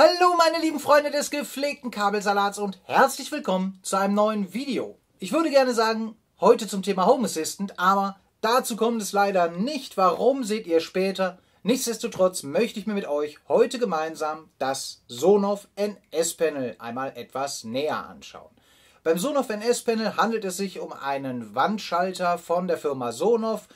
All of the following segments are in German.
Hallo meine lieben Freunde des gepflegten Kabelsalats und herzlich willkommen zu einem neuen Video. Ich würde gerne sagen, heute zum Thema Home Assistant, aber dazu kommt es leider nicht. Warum seht ihr später? Nichtsdestotrotz möchte ich mir mit euch heute gemeinsam das Sonoff NS-Panel einmal etwas näher anschauen. Beim Sonoff NS-Panel handelt es sich um einen Wandschalter von der Firma Sonoff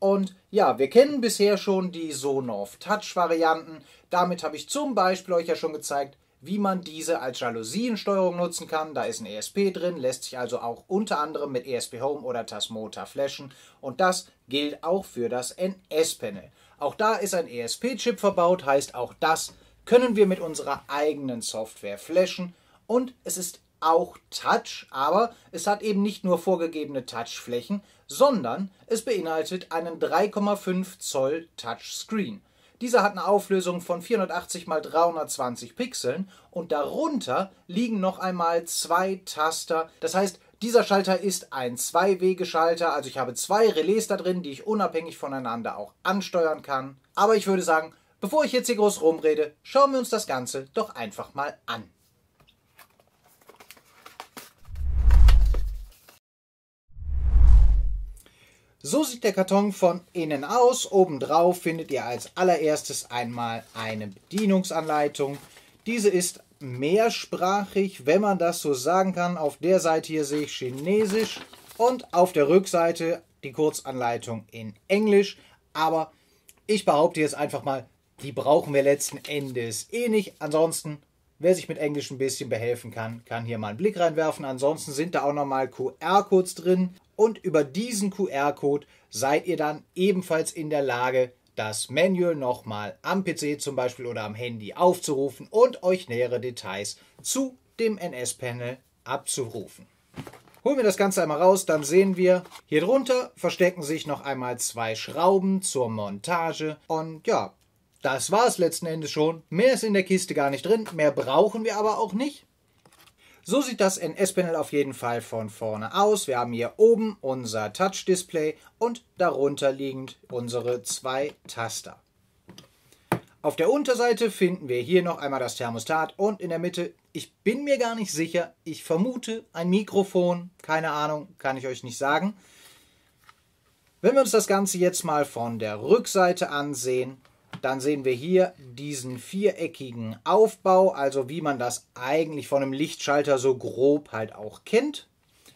und ja, wir kennen bisher schon die Sonoff Touch Varianten. Damit habe ich zum Beispiel euch ja schon gezeigt, wie man diese als Jalousiensteuerung nutzen kann. Da ist ein ESP drin, lässt sich also auch unter anderem mit ESP Home oder Tasmota flashen. Und das gilt auch für das NS-Panel. Auch da ist ein ESP-Chip verbaut, heißt auch das können wir mit unserer eigenen Software flashen. Und es ist auch Touch, aber es hat eben nicht nur vorgegebene Touchflächen, sondern es beinhaltet einen 3,5 Zoll Touchscreen. Dieser hat eine Auflösung von 480 x 320 Pixeln und darunter liegen noch einmal zwei Taster. Das heißt, dieser Schalter ist ein Zwei-Wege-Schalter, also ich habe zwei Relais da drin, die ich unabhängig voneinander auch ansteuern kann. Aber ich würde sagen, bevor ich jetzt hier groß rumrede, schauen wir uns das Ganze doch einfach mal an. So sieht der Karton von innen aus. Obendrauf findet ihr als allererstes einmal eine Bedienungsanleitung. Diese ist mehrsprachig, wenn man das so sagen kann. Auf der Seite hier sehe ich Chinesisch und auf der Rückseite die Kurzanleitung in Englisch. Aber ich behaupte jetzt einfach mal, die brauchen wir letzten Endes eh nicht. Ansonsten, wer sich mit Englisch ein bisschen behelfen kann, kann hier mal einen Blick reinwerfen. Ansonsten sind da auch nochmal QR-Codes drin und über diesen QR-Code seid ihr dann ebenfalls in der Lage, das Manual nochmal am PC zum Beispiel oder am Handy aufzurufen und euch nähere Details zu dem NS-Panel abzurufen. Holen wir das Ganze einmal raus, dann sehen wir, hier drunter verstecken sich noch einmal zwei Schrauben zur Montage. Und ja, das war es letzten Endes schon. Mehr ist in der Kiste gar nicht drin, mehr brauchen wir aber auch nicht. So sieht das NS-Panel auf jeden Fall von vorne aus. Wir haben hier oben unser Touch-Display und darunter liegend unsere zwei Taster. Auf der Unterseite finden wir hier noch einmal das Thermostat und in der Mitte, ich bin mir gar nicht sicher, ich vermute ein Mikrofon, keine Ahnung, kann ich euch nicht sagen. Wenn wir uns das Ganze jetzt mal von der Rückseite ansehen, dann sehen wir hier diesen viereckigen Aufbau, also wie man das eigentlich von einem Lichtschalter so grob halt auch kennt.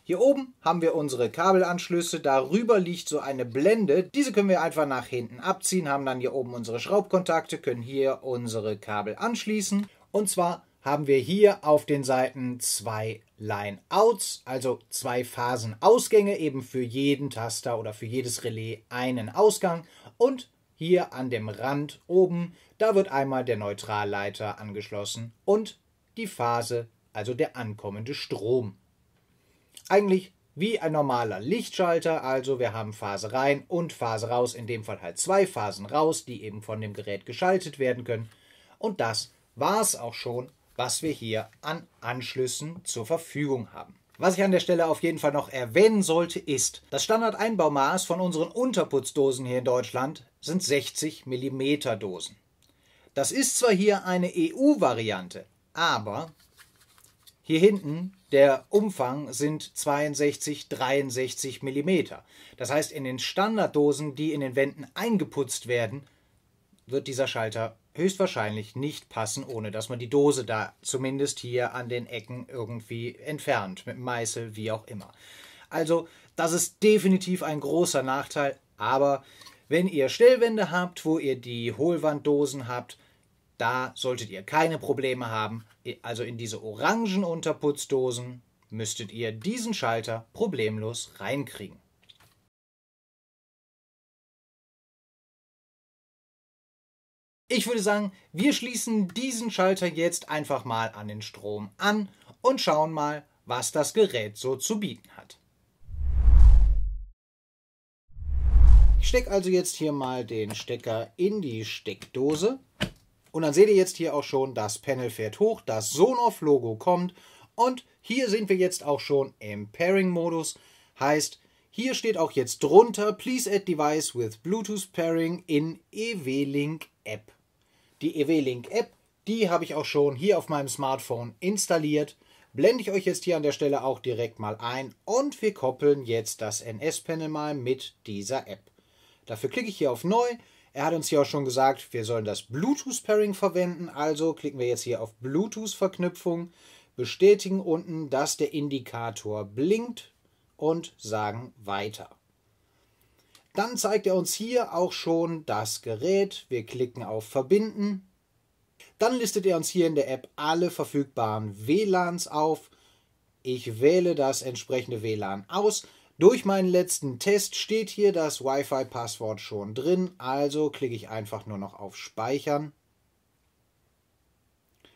Hier oben haben wir unsere Kabelanschlüsse, darüber liegt so eine Blende. Diese können wir einfach nach hinten abziehen, haben dann hier oben unsere Schraubkontakte, können hier unsere Kabel anschließen. Und zwar haben wir hier auf den Seiten zwei Line-Outs, also zwei Phasenausgänge, eben für jeden Taster oder für jedes Relais einen Ausgang und hier an dem Rand oben, da wird einmal der Neutralleiter angeschlossen und die Phase, also der ankommende Strom. Eigentlich wie ein normaler Lichtschalter, also wir haben Phase rein und Phase raus, in dem Fall halt zwei Phasen raus, die eben von dem Gerät geschaltet werden können. Und das war es auch schon, was wir hier an Anschlüssen zur Verfügung haben. Was ich an der Stelle auf jeden Fall noch erwähnen sollte, ist, das Standardeinbaumaß von unseren Unterputzdosen hier in Deutschland sind 60 mm Dosen. Das ist zwar hier eine EU-Variante, aber hier hinten der Umfang sind 62, 63 mm. Das heißt, in den Standarddosen, die in den Wänden eingeputzt werden, wird dieser Schalter höchstwahrscheinlich nicht passen, ohne dass man die Dose da zumindest hier an den Ecken irgendwie entfernt, mit Meißel, wie auch immer. Also, das ist definitiv ein großer Nachteil, aber wenn ihr Stellwände habt, wo ihr die Hohlwanddosen habt, da solltet ihr keine Probleme haben. Also in diese orangen Unterputzdosen müsstet ihr diesen Schalter problemlos reinkriegen. Ich würde sagen, wir schließen diesen Schalter jetzt einfach mal an den Strom an und schauen mal, was das Gerät so zu bieten hat. Ich stecke also jetzt hier mal den Stecker in die Steckdose. Und dann seht ihr jetzt hier auch schon, das Panel fährt hoch, das Sonoff-Logo kommt. Und hier sind wir jetzt auch schon im Pairing-Modus. Heißt, hier steht auch jetzt drunter, Please add device with Bluetooth Pairing in EW-Link App. Die EW-Link App, die habe ich auch schon hier auf meinem Smartphone installiert. Blende ich euch jetzt hier an der Stelle auch direkt mal ein und wir koppeln jetzt das NS-Panel mal mit dieser App. Dafür klicke ich hier auf Neu. Er hat uns hier auch schon gesagt, wir sollen das Bluetooth-Pairing verwenden. Also klicken wir jetzt hier auf Bluetooth-Verknüpfung, bestätigen unten, dass der Indikator blinkt und sagen Weiter. Dann zeigt er uns hier auch schon das Gerät. Wir klicken auf Verbinden. Dann listet er uns hier in der App alle verfügbaren WLANs auf. Ich wähle das entsprechende WLAN aus. Durch meinen letzten Test steht hier das Wi-Fi-Passwort schon drin, also klicke ich einfach nur noch auf Speichern.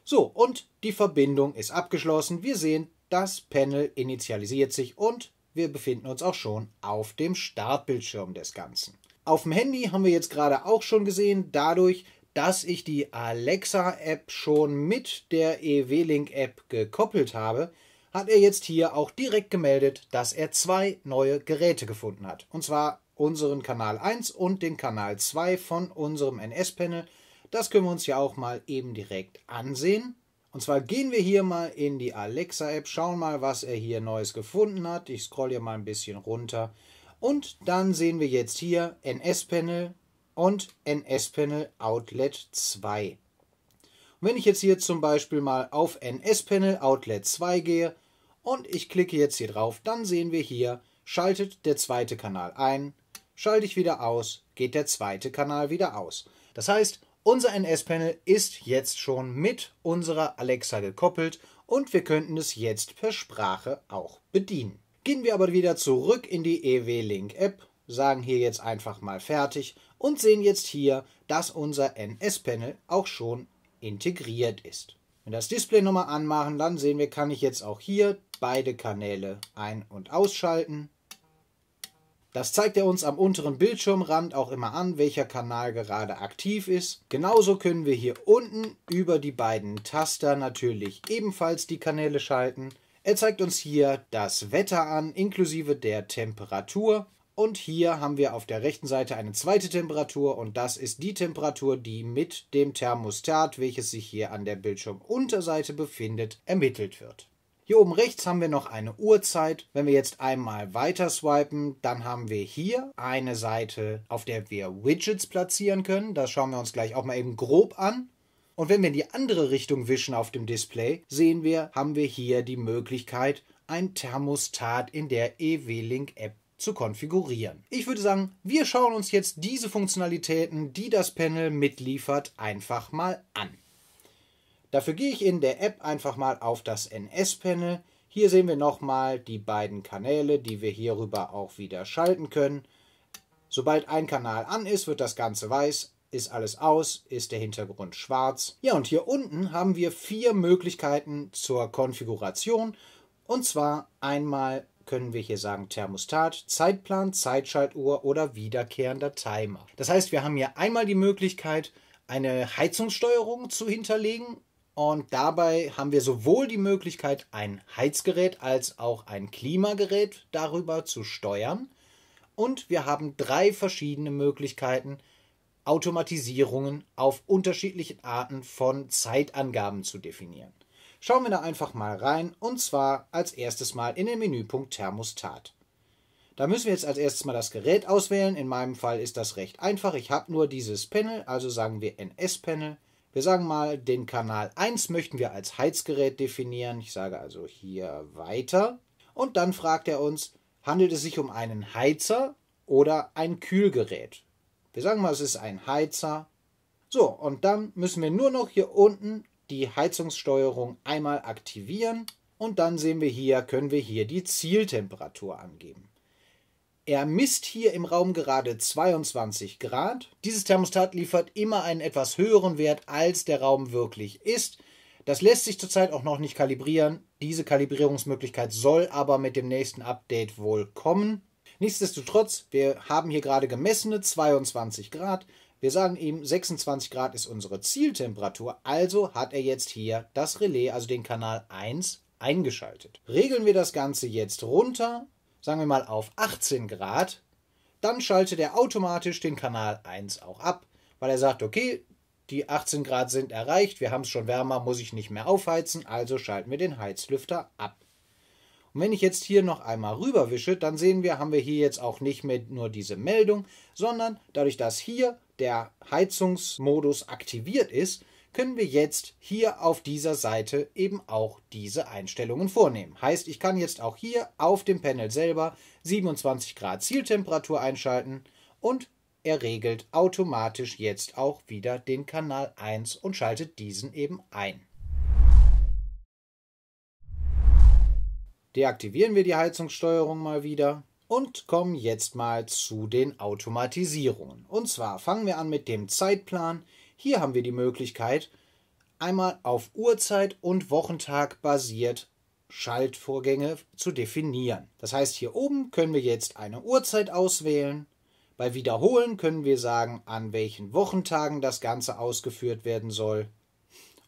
So, und die Verbindung ist abgeschlossen. Wir sehen, das Panel initialisiert sich und wir befinden uns auch schon auf dem Startbildschirm des Ganzen. Auf dem Handy haben wir jetzt gerade auch schon gesehen, dadurch, dass ich die Alexa-App schon mit der EW-Link-App gekoppelt habe, hat er jetzt hier auch direkt gemeldet, dass er zwei neue Geräte gefunden hat. Und zwar unseren Kanal 1 und den Kanal 2 von unserem NS-Panel. Das können wir uns ja auch mal eben direkt ansehen. Und zwar gehen wir hier mal in die Alexa-App, schauen mal, was er hier Neues gefunden hat. Ich scroll hier mal ein bisschen runter. Und dann sehen wir jetzt hier NS-Panel und NS-Panel Outlet 2. Und wenn ich jetzt hier zum Beispiel mal auf NS-Panel Outlet 2 gehe und ich klicke jetzt hier drauf, dann sehen wir hier, schaltet der zweite Kanal ein, schalte ich wieder aus, geht der zweite Kanal wieder aus. Das heißt, unser NS-Panel ist jetzt schon mit unserer Alexa gekoppelt und wir könnten es jetzt per Sprache auch bedienen. Gehen wir aber wieder zurück in die EW-Link-App, sagen hier jetzt einfach mal fertig und sehen jetzt hier, dass unser NS-Panel auch schon integriert ist. Wenn das Display nochmal anmachen, dann sehen wir, kann ich jetzt auch hier beide Kanäle ein- und ausschalten. Das zeigt er uns am unteren Bildschirmrand auch immer an, welcher Kanal gerade aktiv ist. Genauso können wir hier unten über die beiden Taster natürlich ebenfalls die Kanäle schalten. Er zeigt uns hier das Wetter an, inklusive der Temperatur. Und hier haben wir auf der rechten Seite eine zweite Temperatur und das ist die Temperatur, die mit dem Thermostat, welches sich hier an der Bildschirmunterseite befindet, ermittelt wird. Hier oben rechts haben wir noch eine Uhrzeit. Wenn wir jetzt einmal weiter swipen, dann haben wir hier eine Seite, auf der wir Widgets platzieren können. Das schauen wir uns gleich auch mal eben grob an. Und wenn wir in die andere Richtung wischen auf dem Display, sehen wir, haben wir hier die Möglichkeit, ein Thermostat in der EW-Link-App zu konfigurieren. Ich würde sagen, wir schauen uns jetzt diese Funktionalitäten, die das Panel mitliefert, einfach mal an. Dafür gehe ich in der App einfach mal auf das NS-Panel. Hier sehen wir nochmal die beiden Kanäle, die wir hierüber auch wieder schalten können. Sobald ein Kanal an ist, wird das Ganze weiß. Ist alles aus, ist der Hintergrund schwarz. Ja, und hier unten haben wir vier Möglichkeiten zur Konfiguration. Und zwar einmal können wir hier sagen Thermostat, Zeitplan, Zeitschaltuhr oder wiederkehrender Timer. Das heißt, wir haben hier einmal die Möglichkeit, eine Heizungssteuerung zu hinterlegen und dabei haben wir sowohl die Möglichkeit, ein Heizgerät als auch ein Klimagerät darüber zu steuern. Und wir haben drei verschiedene Möglichkeiten, Automatisierungen auf unterschiedlichen Arten von Zeitangaben zu definieren. Schauen wir da einfach mal rein und zwar als erstes mal in den Menüpunkt Thermostat. Da müssen wir jetzt als erstes mal das Gerät auswählen. In meinem Fall ist das recht einfach. Ich habe nur dieses Panel, also sagen wir NS-Panel. Wir sagen mal, den Kanal 1 möchten wir als Heizgerät definieren. Ich sage also hier weiter. Und dann fragt er uns, handelt es sich um einen Heizer oder ein Kühlgerät? Wir sagen mal, es ist ein Heizer. So, und dann müssen wir nur noch hier unten die Heizungssteuerung einmal aktivieren und dann sehen wir hier, können wir hier die Zieltemperatur angeben. Er misst hier im Raum gerade 22 Grad. Dieses Thermostat liefert immer einen etwas höheren Wert, als der Raum wirklich ist. Das lässt sich zurzeit auch noch nicht kalibrieren. Diese Kalibrierungsmöglichkeit soll aber mit dem nächsten Update wohl kommen. Nichtsdestotrotz, wir haben hier gerade gemessene 22 Grad. Wir sagen ihm, 26 Grad ist unsere Zieltemperatur, also hat er jetzt hier das Relais, also den Kanal 1, eingeschaltet. Regeln wir das Ganze jetzt runter, sagen wir mal auf 18 Grad, dann schaltet er automatisch den Kanal 1 auch ab, weil er sagt, okay, die 18 Grad sind erreicht, wir haben es schon wärmer, muss ich nicht mehr aufheizen, also schalten wir den Heizlüfter ab. Und wenn ich jetzt hier noch einmal rüberwische, dann sehen wir, haben wir hier jetzt auch nicht mehr nur diese Meldung, sondern dadurch, dass hier der Heizungsmodus aktiviert ist, können wir jetzt hier auf dieser Seite eben auch diese Einstellungen vornehmen. Heißt, ich kann jetzt auch hier auf dem Panel selber 27 Grad Zieltemperatur einschalten und er regelt automatisch jetzt auch wieder den Kanal 1 und schaltet diesen eben ein. Deaktivieren wir die Heizungssteuerung mal wieder und kommen jetzt mal zu den Automatisierungen. Und zwar fangen wir an mit dem Zeitplan. Hier haben wir die Möglichkeit, einmal auf Uhrzeit und Wochentag basiert Schaltvorgänge zu definieren. Das heißt, hier oben können wir jetzt eine Uhrzeit auswählen. Bei Wiederholen können wir sagen, an welchen Wochentagen das Ganze ausgeführt werden soll.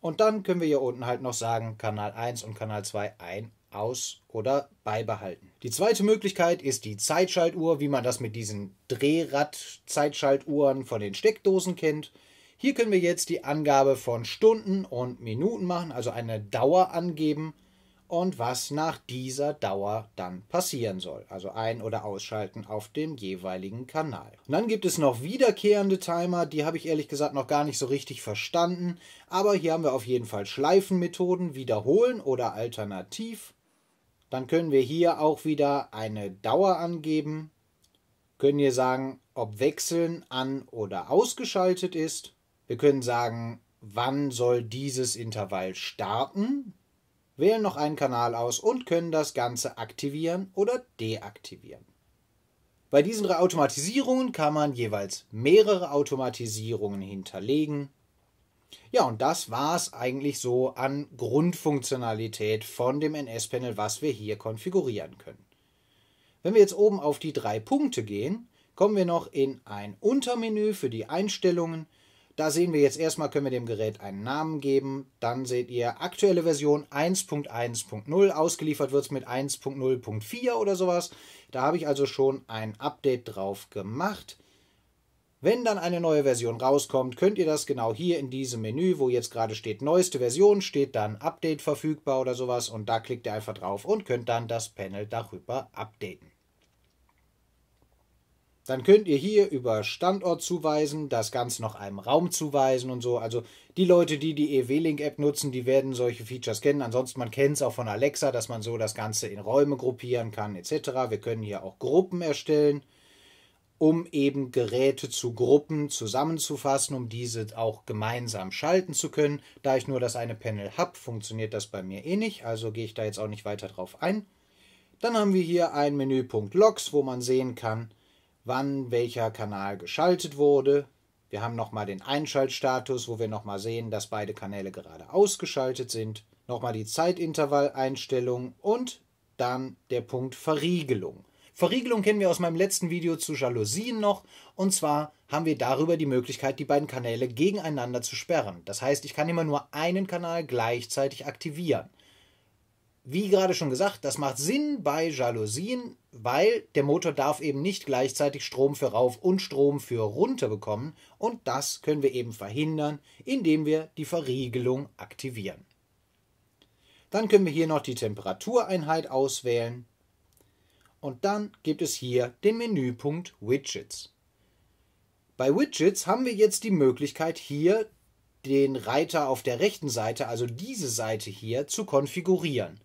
Und dann können wir hier unten halt noch sagen, Kanal 1 und Kanal 2 ein- aus oder beibehalten. Die zweite Möglichkeit ist die Zeitschaltuhr, wie man das mit diesen Drehrad-Zeitschaltuhren von den Steckdosen kennt. Hier können wir jetzt die Angabe von Stunden und Minuten machen, also eine Dauer angeben und was nach dieser Dauer dann passieren soll. Also ein- oder ausschalten auf dem jeweiligen Kanal. Und dann gibt es noch wiederkehrende Timer, die habe ich ehrlich gesagt noch gar nicht so richtig verstanden. Aber hier haben wir auf jeden Fall Schleifenmethoden, wiederholen oder alternativ. Dann können wir hier auch wieder eine Dauer angeben, können hier sagen, ob Wechseln an oder ausgeschaltet ist. Wir können sagen, wann soll dieses Intervall starten, wählen noch einen Kanal aus und können das Ganze aktivieren oder deaktivieren. Bei diesen drei Automatisierungen kann man jeweils mehrere Automatisierungen hinterlegen ja, und das war es eigentlich so an Grundfunktionalität von dem NS-Panel, was wir hier konfigurieren können. Wenn wir jetzt oben auf die drei Punkte gehen, kommen wir noch in ein Untermenü für die Einstellungen. Da sehen wir jetzt erstmal, können wir dem Gerät einen Namen geben. Dann seht ihr aktuelle Version 1.1.0. Ausgeliefert wird es mit 1.0.4 oder sowas. Da habe ich also schon ein Update drauf gemacht. Wenn dann eine neue Version rauskommt, könnt ihr das genau hier in diesem Menü, wo jetzt gerade steht neueste Version, steht dann Update verfügbar oder sowas und da klickt ihr einfach drauf und könnt dann das Panel darüber updaten. Dann könnt ihr hier über Standort zuweisen, das Ganze noch einem Raum zuweisen und so. Also die Leute, die die EW-Link-App nutzen, die werden solche Features kennen. Ansonsten, man kennt es auch von Alexa, dass man so das Ganze in Räume gruppieren kann etc. Wir können hier auch Gruppen erstellen um eben Geräte zu Gruppen zusammenzufassen, um diese auch gemeinsam schalten zu können. Da ich nur das eine Panel habe, funktioniert das bei mir eh nicht, also gehe ich da jetzt auch nicht weiter drauf ein. Dann haben wir hier einen Menüpunkt Logs, wo man sehen kann, wann welcher Kanal geschaltet wurde. Wir haben nochmal den Einschaltstatus, wo wir nochmal sehen, dass beide Kanäle gerade ausgeschaltet sind. Nochmal die Zeitintervalleinstellung und dann der Punkt Verriegelung. Verriegelung kennen wir aus meinem letzten Video zu Jalousien noch. Und zwar haben wir darüber die Möglichkeit, die beiden Kanäle gegeneinander zu sperren. Das heißt, ich kann immer nur einen Kanal gleichzeitig aktivieren. Wie gerade schon gesagt, das macht Sinn bei Jalousien, weil der Motor darf eben nicht gleichzeitig Strom für rauf und Strom für runter bekommen. Und das können wir eben verhindern, indem wir die Verriegelung aktivieren. Dann können wir hier noch die Temperatureinheit auswählen und dann gibt es hier den Menüpunkt Widgets. Bei Widgets haben wir jetzt die Möglichkeit, hier den Reiter auf der rechten Seite, also diese Seite hier, zu konfigurieren.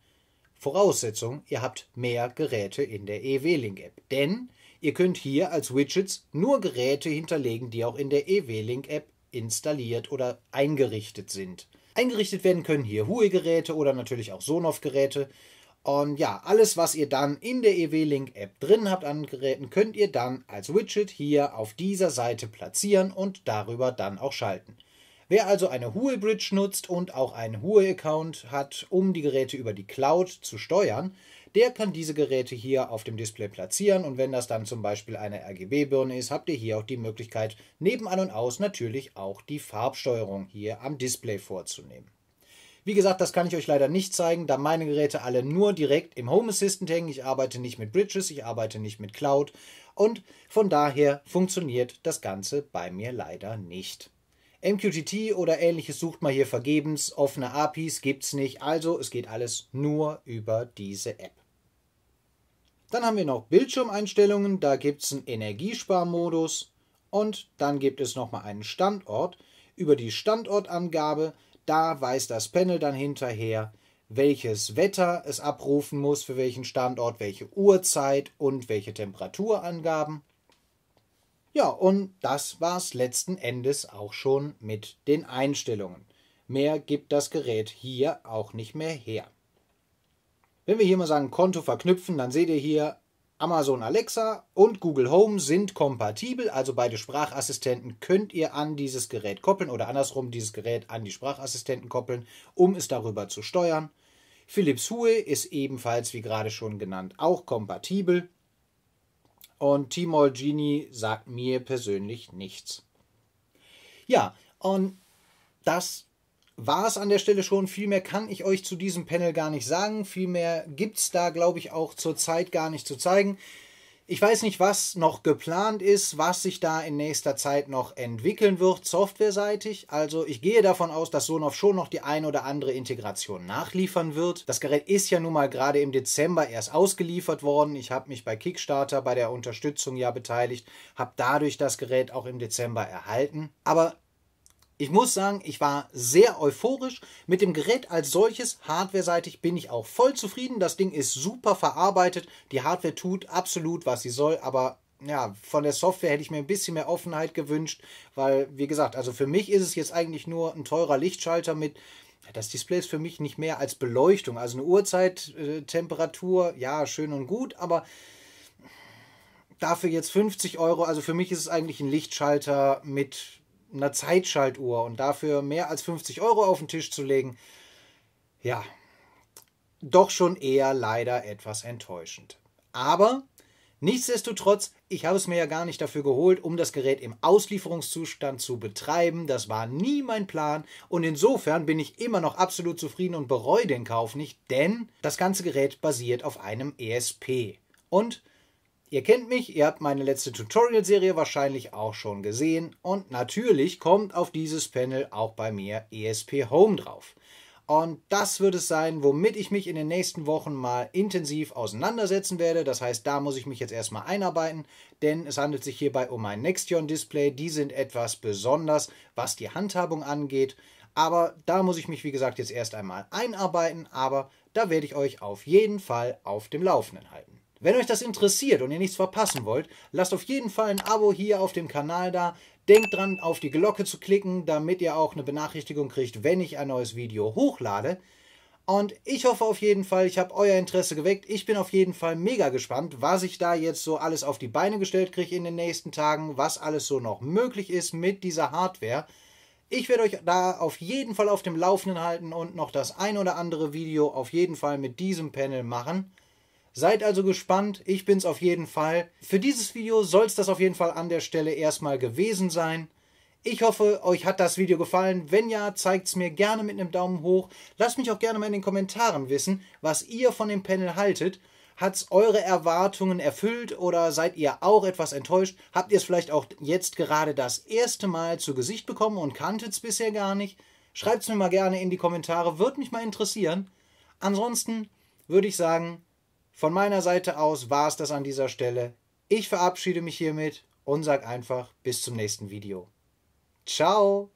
Voraussetzung, ihr habt mehr Geräte in der EW-Link-App, denn ihr könnt hier als Widgets nur Geräte hinterlegen, die auch in der EW-Link-App installiert oder eingerichtet sind. Eingerichtet werden können hier Huawei-Geräte oder natürlich auch Sonoff-Geräte. Und ja, alles, was ihr dann in der EW-Link-App drin habt an Geräten, könnt ihr dann als Widget hier auf dieser Seite platzieren und darüber dann auch schalten. Wer also eine Huawei Bridge nutzt und auch einen Huawei Account hat, um die Geräte über die Cloud zu steuern, der kann diese Geräte hier auf dem Display platzieren und wenn das dann zum Beispiel eine RGB-Birne ist, habt ihr hier auch die Möglichkeit, nebenan und aus natürlich auch die Farbsteuerung hier am Display vorzunehmen. Wie gesagt, das kann ich euch leider nicht zeigen, da meine Geräte alle nur direkt im Home Assistant hängen. Ich arbeite nicht mit Bridges, ich arbeite nicht mit Cloud und von daher funktioniert das Ganze bei mir leider nicht. MQTT oder ähnliches sucht man hier vergebens, offene APIs gibt es nicht, also es geht alles nur über diese App. Dann haben wir noch Bildschirmeinstellungen, da gibt es einen Energiesparmodus und dann gibt es nochmal einen Standort. Über die Standortangabe da weiß das Panel dann hinterher, welches Wetter es abrufen muss, für welchen Standort, welche Uhrzeit und welche Temperaturangaben. Ja, und das war es letzten Endes auch schon mit den Einstellungen. Mehr gibt das Gerät hier auch nicht mehr her. Wenn wir hier mal sagen Konto verknüpfen, dann seht ihr hier Amazon Alexa und Google Home sind kompatibel, also beide Sprachassistenten könnt ihr an dieses Gerät koppeln oder andersrum dieses Gerät an die Sprachassistenten koppeln, um es darüber zu steuern. Philips Hue ist ebenfalls, wie gerade schon genannt, auch kompatibel. Und Timol Genie sagt mir persönlich nichts. Ja, und das war es an der Stelle schon. Viel mehr kann ich euch zu diesem Panel gar nicht sagen. Viel mehr gibt es da, glaube ich, auch zur Zeit gar nicht zu zeigen. Ich weiß nicht, was noch geplant ist, was sich da in nächster Zeit noch entwickeln wird, softwareseitig. Also ich gehe davon aus, dass Sonoff schon noch die ein oder andere Integration nachliefern wird. Das Gerät ist ja nun mal gerade im Dezember erst ausgeliefert worden. Ich habe mich bei Kickstarter bei der Unterstützung ja beteiligt, habe dadurch das Gerät auch im Dezember erhalten. Aber ich muss sagen, ich war sehr euphorisch mit dem Gerät als solches. Hardware-seitig bin ich auch voll zufrieden. Das Ding ist super verarbeitet. Die Hardware tut absolut, was sie soll, aber ja, von der Software hätte ich mir ein bisschen mehr Offenheit gewünscht, weil, wie gesagt, also für mich ist es jetzt eigentlich nur ein teurer Lichtschalter mit. Das Display ist für mich nicht mehr als Beleuchtung. Also eine Uhrzeittemperatur, ja, schön und gut, aber dafür jetzt 50 Euro. Also für mich ist es eigentlich ein Lichtschalter mit einer Zeitschaltuhr und dafür mehr als 50 Euro auf den Tisch zu legen, ja, doch schon eher leider etwas enttäuschend. Aber nichtsdestotrotz, ich habe es mir ja gar nicht dafür geholt, um das Gerät im Auslieferungszustand zu betreiben. Das war nie mein Plan und insofern bin ich immer noch absolut zufrieden und bereue den Kauf nicht, denn das ganze Gerät basiert auf einem ESP. Und Ihr kennt mich, ihr habt meine letzte Tutorial-Serie wahrscheinlich auch schon gesehen und natürlich kommt auf dieses Panel auch bei mir ESP Home drauf. Und das wird es sein, womit ich mich in den nächsten Wochen mal intensiv auseinandersetzen werde. Das heißt, da muss ich mich jetzt erstmal einarbeiten, denn es handelt sich hierbei um ein Nextion-Display. Die sind etwas besonders, was die Handhabung angeht. Aber da muss ich mich, wie gesagt, jetzt erst einmal einarbeiten. Aber da werde ich euch auf jeden Fall auf dem Laufenden halten. Wenn euch das interessiert und ihr nichts verpassen wollt, lasst auf jeden Fall ein Abo hier auf dem Kanal da. Denkt dran, auf die Glocke zu klicken, damit ihr auch eine Benachrichtigung kriegt, wenn ich ein neues Video hochlade. Und ich hoffe auf jeden Fall, ich habe euer Interesse geweckt. Ich bin auf jeden Fall mega gespannt, was ich da jetzt so alles auf die Beine gestellt kriege in den nächsten Tagen, was alles so noch möglich ist mit dieser Hardware. Ich werde euch da auf jeden Fall auf dem Laufenden halten und noch das ein oder andere Video auf jeden Fall mit diesem Panel machen. Seid also gespannt, ich bin's auf jeden Fall. Für dieses Video soll es das auf jeden Fall an der Stelle erstmal gewesen sein. Ich hoffe, euch hat das Video gefallen. Wenn ja, zeigt es mir gerne mit einem Daumen hoch. Lasst mich auch gerne mal in den Kommentaren wissen, was ihr von dem Panel haltet. Hat es eure Erwartungen erfüllt oder seid ihr auch etwas enttäuscht? Habt ihr es vielleicht auch jetzt gerade das erste Mal zu Gesicht bekommen und kanntet es bisher gar nicht? Schreibt es mir mal gerne in die Kommentare, würde mich mal interessieren. Ansonsten würde ich sagen, von meiner Seite aus war es das an dieser Stelle. Ich verabschiede mich hiermit und sage einfach bis zum nächsten Video. Ciao!